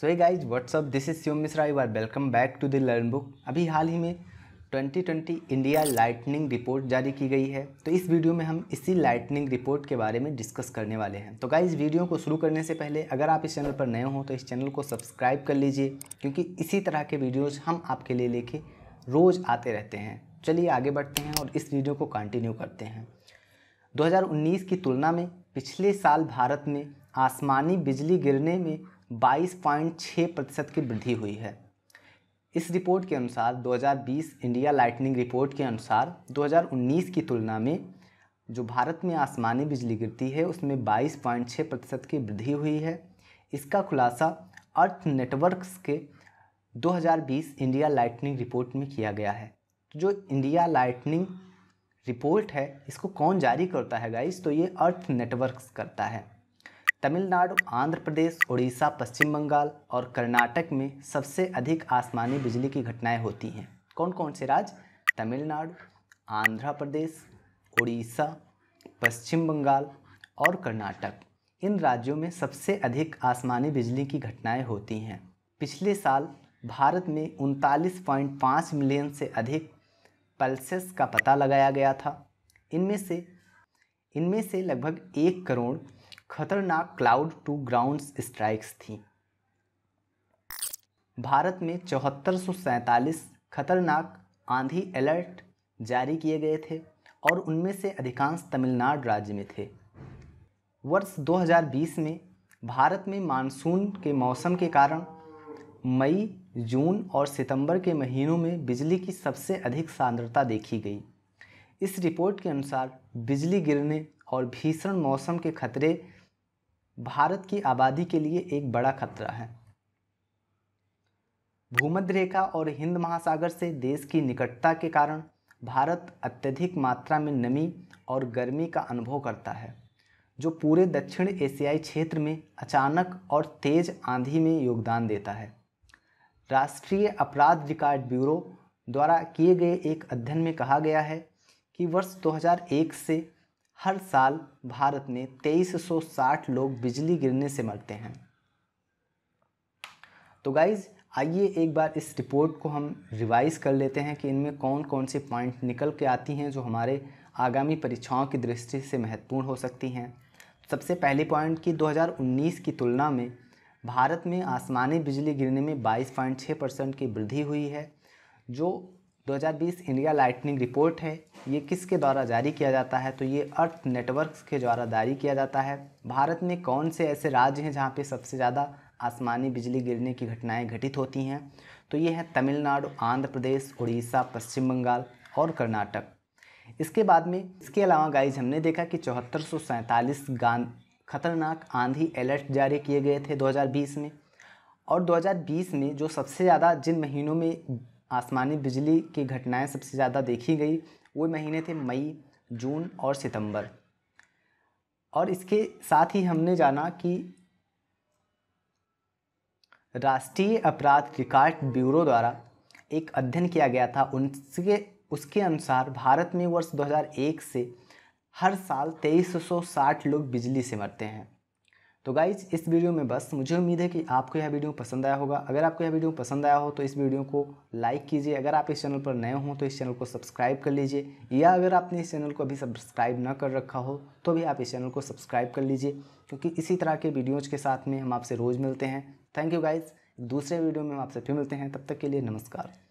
सो ये guys what's up this is Shyom Mishra you are welcome back to the learn book अभी हाल ही में 2020 इंडिया लाइटनिंग रिपोर्ट जारी की गई है तो इस वीडियो में हम इसी लाइटनिंग रिपोर्ट के बारे में डिस्कस करने वाले हैं तो गाइज वीडियो को शुरू करने से पहले अगर आप इस चैनल पर नए हो तो इस चैनल को सब्सक्राइब कर लीजिए क्योंकि इसी तरह के वीडियोज़ हम आपके लिए लेके रोज़ आते रहते हैं चलिए आगे बढ़ते हैं और इस वीडियो को कंटिन्यू करते हैं 2019 की तुलना में पिछले साल भारत में आसमानी बिजली गिरने में 22.6 प्रतिशत की वृद्धि हुई है इस रिपोर्ट के अनुसार 2020 इंडिया लाइटनिंग रिपोर्ट के अनुसार 2019 की तुलना में जो भारत में आसमानी बिजली गिरती है उसमें 22.6 प्रतिशत की वृद्धि हुई है इसका खुलासा अर्थ नेटवर्क्स के 2020 इंडिया लाइटनिंग रिपोर्ट में किया गया है जो इंडिया लाइटनिंग रिपोर्ट है इसको कौन जारी करता है गाइस तो ये अर्थ नेटवर्क्स करता है तमिलनाडु आंध्र प्रदेश उड़ीसा पश्चिम बंगाल और कर्नाटक में सबसे अधिक आसमानी बिजली की घटनाएं होती हैं कौन कौन से राज्य तमिलनाडु आंध्र प्रदेश उड़ीसा पश्चिम बंगाल और कर्नाटक इन राज्यों में सबसे अधिक आसमानी बिजली की घटनाएं होती हैं पिछले साल भारत में उनतालीस पॉइंट पाँच मिलियन से अधिक पल्सेस का पता लगाया गया था इनमें से इनमें से लगभग एक करोड़ खतरनाक क्लाउड टू ग्राउंड स्ट्राइक्स थी भारत में चौहत्तर खतरनाक आंधी अलर्ट जारी किए गए थे और उनमें से अधिकांश तमिलनाडु राज्य में थे वर्ष 2020 में भारत में मानसून के मौसम के कारण मई जून और सितंबर के महीनों में बिजली की सबसे अधिक सांद्रता देखी गई इस रिपोर्ट के अनुसार बिजली गिरने और भीषण मौसम के खतरे भारत की आबादी के लिए एक बड़ा खतरा है भूमध्य रेखा और हिंद महासागर से देश की निकटता के कारण भारत अत्यधिक मात्रा में नमी और गर्मी का अनुभव करता है जो पूरे दक्षिण एशियाई क्षेत्र में अचानक और तेज आंधी में योगदान देता है राष्ट्रीय अपराध रिकॉर्ड ब्यूरो द्वारा किए गए एक अध्ययन में कहा गया है कि वर्ष 2001 से हर साल भारत में 2360 लोग बिजली गिरने से मरते हैं तो गाइज़ आइए एक बार इस रिपोर्ट को हम रिवाइज़ कर लेते हैं कि इनमें कौन कौन से पॉइंट निकल के आती हैं जो हमारे आगामी परीक्षाओं की दृष्टि से महत्वपूर्ण हो सकती हैं सबसे पहले पॉइंट की 2019 की तुलना में भारत में आसमानी बिजली गिरने में 22.6 परसेंट की वृद्धि हुई है जो 2020 इंडिया लाइटनिंग रिपोर्ट है ये किसके द्वारा जारी किया जाता है तो ये अर्थ नेटवर्क्स के द्वारा जारी किया जाता है भारत में कौन से ऐसे राज्य हैं जहाँ पे सबसे ज़्यादा आसमानी बिजली गिरने की घटनाएं घटित होती हैं तो ये हैं तमिलनाडु आंध्र प्रदेश उड़ीसा पश्चिम बंगाल और कर्नाटक इसके बाद में इसके अलावा गाइज हमने देखा कि चौहत्तर सौ खतरनाक आंधी अलर्ट जारी किए गए थे 2020 में और 2020 में जो सबसे ज़्यादा जिन महीनों में आसमानी बिजली की घटनाएं सबसे ज़्यादा देखी गई वो महीने थे मई जून और सितंबर और इसके साथ ही हमने जाना कि राष्ट्रीय अपराध रिकॉर्ड ब्यूरो द्वारा एक अध्ययन किया गया था उनके उसके अनुसार भारत में वर्ष 2001 से हर साल 2360 लोग बिजली से मरते हैं तो गाइज इस वीडियो में बस मुझे उम्मीद है कि आपको यह वीडियो पसंद आया होगा अगर आपको यह वीडियो पसंद आया हो तो इस वीडियो को लाइक कीजिए अगर आप इस चैनल पर नए हों तो इस चैनल को सब्सक्राइब कर लीजिए या अगर आपने इस चैनल को अभी सब्सक्राइब ना कर रखा हो तो भी आप इस चैनल को सब्सक्राइब कर लीजिए क्योंकि इसी तरह के वीडियोज़ के साथ में हम आपसे रोज़ मिलते हैं थैंक यू गाइज़ दूसरे वीडियो में हम आपसे फिर मिलते हैं तब तक के लिए नमस्कार